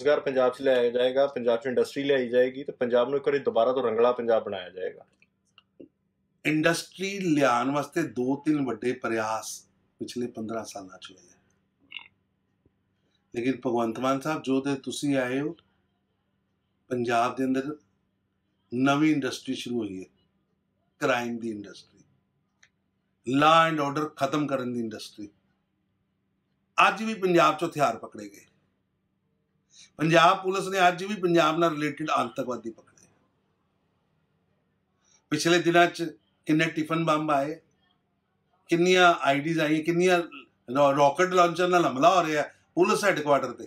ਰੋਜ਼ਗਾਰ ਪੰਜਾਬ 'ਚ ਲਿਆਇਆ ਜਾਏਗਾ ਪੰਜਾਬ 'ਚ ਇੰਡਸਟਰੀ ਲਿਆਈ ਜਾਏਗੀ ਤੇ ਪੰਜਾਬ ਨੂੰ ਇੱਕ ਵਾਰੀ ਦੁਬਾਰਾ ਤੋਂ ਰੰਗਲਾ ਪੰਜਾਬ ਬਣਾਇਆ ਜਾਏਗਾ ਇੰਡਸਟਰੀ ਲਿਆਉਣ ਵਾਸਤੇ ਦੋ ਤਿੰਨ ਵੱਡੇ ਪ੍ਰਯਾਸ ਪਿਛਲੇ 15 ਸਾਲਾਂ 'ਚ ਹੋਏ ਲੇਕਿਨ ਭਗਵੰਤ ਮਾਨ ਸਾਹਿਬ ਜੋ ਤੇ ਤੁਸੀਂ ਆਏ ਹੋ ਪੰਜਾਬ ਦੇ ਅੰਦਰ ਨਵੀਂ ਇੰਡਸਟਰੀ ਸ਼ੁਰੂ ਹੋਈ ਹੈ ਕ੍ਰਾਈਮ ਦੀ ਇੰਡਸਟਰੀ ਲਾ ਐਂਡ ਆਰਡਰ ਖਤਮ ਕਰਨ ਦੀ ਇੰਡਸਟਰੀ ਅੱਜ ਵੀ ਪੰਜਾਬ 'ਚ ਹਥਿਆਰ ਪਕੜੇ ਗਏ ਪੰਜਾਬ ਪੁਲਿਸ ਨੇ ਅੱਜ ਵੀ ਪੰਜਾਬ ਨਾਲ ਰਿਲੇਟਡ ਆਤੰਕਵਾਦੀ ਪਕੜੇ ਪਿਛਲੇ ਦਿਨਾਂ 'ਚ ਕਿੰਨੇ ਟਿਫਨ ਬੰਬ ਆਏ ਕਿੰਨੀਆਂ ਆਈਡੀਜ਼ ਆਈਆਂ ਕਿੰਨੀਆਂ ਰਾਕਟ ਲਾਂਚਰ ਨਾਲ ਹਮਲਾ ਹੋ ਰਿਹਾ ਪੁਲਿਸ ਹੈੱਡਕੁਆਟਰ ਤੇ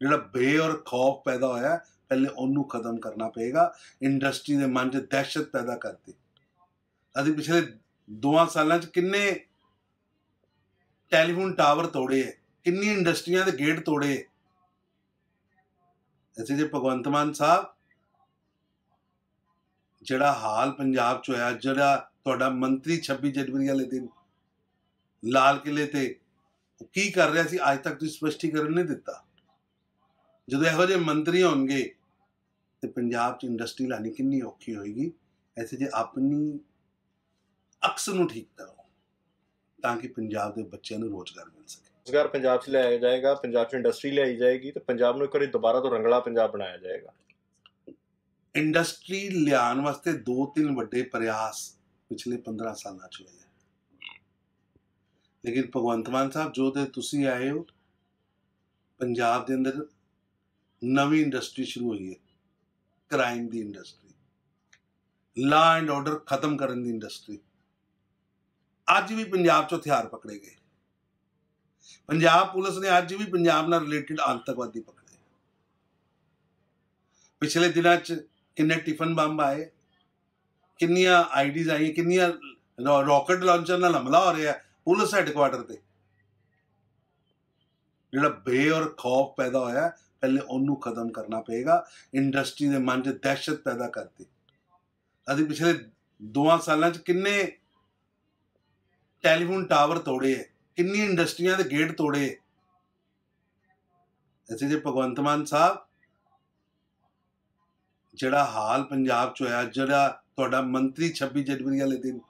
ਜਿਹੜਾ ਬੇ ਔਰ ਖੌਫ ਪੈਦਾ ਹੋਇਆ ਪਹਿਲੇ ਉਹਨੂੰ ਖਤਮ ਕਰਨਾ ਪਏਗਾ ਇੰਡਸਟਰੀ ਦੇ ਮਨ 'ਚ ਦਹਿਸ਼ਤ ਪੈਦਾ ਕਰਤੀ ਅਸੀਂ ਪਿਛਲੇ ਦੋਆਂ ਸਾਲਾਂ 'ਚ ਕਿੰਨੇ ਟੈਲੀਫੋਨ ਟਾਵਰ ਤੋੜੇ ਐ ਕਿੰਨੀ ਇੰਡਸਟਰੀਆਂ ਦੇ ਗੇਟ ਤੋੜੇ ਅਸੀਂ ਜੇ ਭਗਵੰਤ ਮਾਨ ਸਾਹਿਬ ਜਿਹੜਾ ਹਾਲ ਪੰਜਾਬ ਚ ਹੋਇਆ ਜਿਹੜਾ ਤੁਹਾਡਾ ਮੰਤਰੀ 26 ਜਨਵਰੀ ਵਾਲੇ ਦਿਨ ਲਾਲ ਕਿਲੇ ਤੇ ਕੀ ਕਰ ਰਿਹਾ ਸੀ ਅੱਜ ਤੱਕ ਤੁਸੀਂ ਸਪਸ਼ਟੀਕਰਨ ਨਹੀਂ ਦਿੱਤਾ ਜਦੋਂ ਇਹੋ ਜਿਹੇ ਮੰਤਰੀ ਹੋਣਗੇ ਤੇ ਪੰਜਾਬ 'ਚ ਇੰਡਸਟਰੀ ਲਾਣੀ ਕਿੰਨੀ ਔਖੀ ਹੋਏਗੀ ਐਸੇ ਜੇ ਆਪਣੀ ਅਕਸ ਨੂੰ ਠੀਕ ਕਰੋ ਤਾਂ ਕਿ ਪੰਜਾਬ ਦੇ ਬੱਚਿਆਂ ਨੂੰ ਰੋਜ਼ਗਾਰ ਮਿਲ ਸਕੇ ਰੋਜ਼ਗਾਰ ਪੰਜਾਬ 'ਚ ਲਿਆਇਆ ਜਾਏਗਾ ਪੰਜਾਬ 'ਚ ਇੰਡਸਟਰੀ ਲਿਆਈ ਜਾਏਗੀ ਤੇ ਪੰਜਾਬ ਨੂੰ ਇੱਕ ਵਾਰੀ ਦੁਬਾਰਾ ਤੋਂ ਰੰਗਲਾ ਪੰਜਾਬ ਬਣਾਇਆ ਜਾਏਗਾ ਇੰਡਸਟਰੀ ਲਿਆਉਣ ਵਾਸਤੇ ਦੋ ਤਿੰਨ ਵੱਡੇ ਪ੍ਰਯਾਸ ਪਿਛਲੇ 15 ਸਾਲਾਂ 'ਚ ਹੋਏ ਲੇਕਿਨ ਭਗਵੰਤ ਮਾਨ ਸਾਹਿਬ ਜੋ ਤੇ ਤੁਸੀਂ ਆਏ ਹੋ ਪੰਜਾਬ ਦੇ ਅੰਦਰ ਨਵੀਂ ਇੰਡਸਟਰੀ ਸ਼ੁਰੂ ਹੋਈ ਹੈ ਕ੍ਰਾਈਮ ਦੀ ਇੰਡਸਟਰੀ ਲਾ ਐਂਡ ਆਰਡਰ ਖਤਮ ਕਰਨ ਦੀ ਇੰਡਸਟਰੀ ਅੱਜ ਵੀ ਪੰਜਾਬ 'ਚ ਹਥਿਆਰ ਪਕੜੇ ਗਏ ਪੰਜਾਬ ਪੁਲਿਸ ਨੇ ਅੱਜ ਵੀ ਪੰਜਾਬ ਨਾਲ ਰਿਲੇਟਡ ਆਤੰਕਵਾਦੀ ਪਕੜੇ ਪਿਛਲੇ ਦਿਨਾਂ 'ਚ ਕਿੰਨੇ ਟਿਫਨ ਬੰਬ ਆਏ ਕਿੰਨੀਆਂ ਆਈਡੀਜ਼ ਆਈਆਂ ਕਿੰਨੀਆਂ ਰਾਕਟ ਲਾਂਚਰ ਨਾਲ ਹਮਲਾ ਹੋ ਰਿਹਾ ਪੁਲਿਸ ਹੈੱਡਕੁਆਟਰ ਤੇ ਜਿਹੜਾ ਬੇ ਔਰ ਖੌਫ ਪੈਦਾ ਹੋਇਆ ਪਹਿਲੇ ਉਹਨੂੰ ਖਤਮ ਕਰਨਾ ਪਏਗਾ ਇੰਡਸਟਰੀ ਦੇ ਮਨ 'ਚ ਦਹਿਸ਼ਤ ਪੈਦਾ ਕਰਤੀ ਅਸੀਂ ਪਿਛਲੇ ਦੋਆਂ ਸਾਲਾਂ 'ਚ ਕਿੰਨੇ ਟੈਲੀਫੋਨ ਟਾਵਰ ਤੋੜੇ ਐ ਕਿੰਨੀ ਇੰਡਸਟਰੀਆਂ ਦੇ ਗੇਟ ਤੋੜੇ ਅਸੀਂ ਜੇ ਭਗਵੰਤ ਮਾਨ ਸਾਹਿਬ ਜਿਹੜਾ ਹਾਲ ਪੰਜਾਬ 'ਚ ਹੋਇਆ ਜਿਹੜਾ ਤੁਹਾਡਾ ਮੰਤਰੀ 26 ਜਨਵਰੀ ਵਾਲੇ ਦਿਨ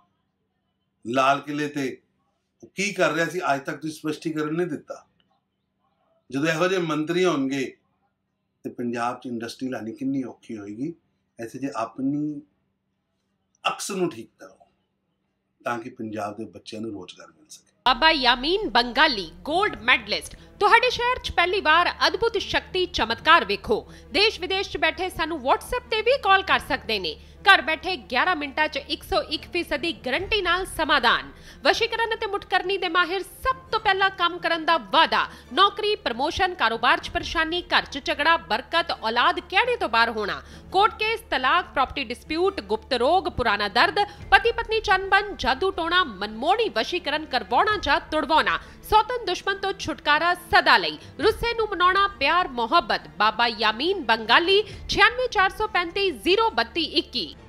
ਲਾਲ ਕਿਲੇ ਤੇ ਕੀ ਕਰ ਰਿਹਾ ਸੀ ਅੱਜ ਤੱਕ ਤੁਸੀਂ ਸਪਸ਼ਟੀਕਰਨ ਨਹੀਂ ਦਿੱਤਾ ਜਦੋਂ ਇਹੋ ਜਿਹੇ ਮੰਤਰੀ ਹੋਣਗੇ ਤੇ ਪੰਜਾਬ 'ਚ ਇੰਡਸਟਰੀ ਲਾਣੀ ਕਿੰਨੀ ਔਖੀ ਹੋਏਗੀ ਐਸੇ ਜੇ ਆਪਣੀ ਅਕਸ ਨੂੰ ਠੀਕ ਕਰੋ ਤਾਂ ਕਿ ਪੰਜਾਬ ਦੇ ਬੱਚਿਆਂ ਨੂੰ ਰੋਜ਼ਗਾਰ ਮਿਲ ਸਕੇ ਬਾਬਾ ਯਾਮੀਨ ਬੰਗਾਲੀ 골ਡ ਮੈਡਲਿਸਟ ਤੁਹਾਡੇ ਸ਼ਹਿਰ 'ਚ ਪਹਿਲੀ ਵਾਰ ਅਦਭੁਤ ਸ਼ਕਤੀ ਚਮਤਕਾਰ ਵੇਖੋ ਦੇਸ਼ ਵਿਦੇਸ਼ 'ਚ ਬੈਠੇ ਸਾਨੂੰ WhatsApp ਤੇ ਵੀ ਕਾਲ ਕਰ ਸਕਦੇ ਨੇ ਘਰ ਬੈਠੇ 11 ਮਿੰਟਾਂ 'ਚ 101% ਦੀ ਗਾਰੰਟੀ ਨਾਲ ਸਮਾਧਾਨ ਵਸ਼ੀਕਰਨ ਅਤੇ ਮੁਟਕਰਨੀ ਦੇ ਮਾਹਿਰ ਸਭ ਤੋਂ ਪਹਿਲਾਂ ਕੰਮ ਕਰਨ ਦਾ ਵਾਅਦਾ ਨੌਕਰੀ ਪ੍ਰਮੋਸ਼ਨ ਕਾਰੋਬਾਰ 'ਚ ਪਰੇਸ਼ਾਨੀ ਘਰ 'ਚ ਝਗੜਾ ਬਰਕਤ ਔਲਾਦ ਕਿਹੜੇ ਤੋਂ ਬਾਹਰ ਹੋਣਾ ਕੋਰਟ ਕੇਸ ਤਲਾਕ ਪ੍ਰਾਪਰਟੀ ਡਿਸਪਿਊਟ ਗੁਪਤ ਰੋਗ ਪੁਰਾਣਾ ਦਰਦ ਪਤੀ ਪਤਨੀ ਚੰਬਨ ਜਾਦੂ ਟੋਣਾ ਮਨਮੋਣੀ ਵਸ਼ੀਕਰਨ ਕਰਵਾਉਣਾ ਜਾਂ ਤੁੜਵਾਉਣਾ ਸੌਤਨ ਦੁਸ਼ਮਣ ਤੋਂ ਛੁਟਕਾਰਾ ਸਦਾ ਲਈ ਰੁੱਸੇ ਨੂੰ ਮਨਾਉਣਾ ਪਿਆਰ ਮੁਹੱਬਤ ਬਾਬਾ ਯਾਮੀਨ ਬੰਗਾਲੀ 964350221